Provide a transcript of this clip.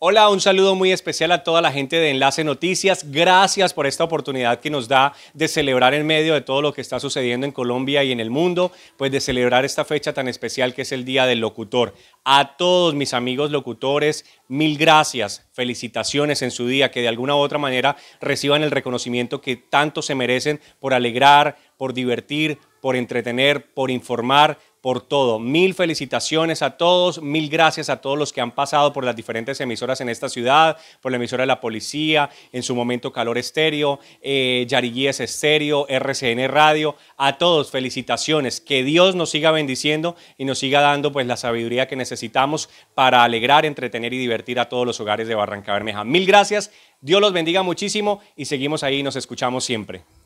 Hola, un saludo muy especial a toda la gente de Enlace Noticias. Gracias por esta oportunidad que nos da de celebrar en medio de todo lo que está sucediendo en Colombia y en el mundo, pues de celebrar esta fecha tan especial que es el Día del Locutor. A todos mis amigos locutores, mil gracias, felicitaciones en su día, que de alguna u otra manera reciban el reconocimiento que tanto se merecen por alegrar, por divertir, por entretener, por informar, por todo. Mil felicitaciones a todos, mil gracias a todos los que han pasado por las diferentes emisoras en esta ciudad, por la emisora de la policía, en su momento Calor Estéreo, eh, Yariguíes Estéreo, RCN Radio, a todos felicitaciones, que Dios nos siga bendiciendo y nos siga dando pues la sabiduría que necesitamos para alegrar, entretener y divertir a todos los hogares de Barranca Bermeja. Mil gracias, Dios los bendiga muchísimo y seguimos ahí, y nos escuchamos siempre.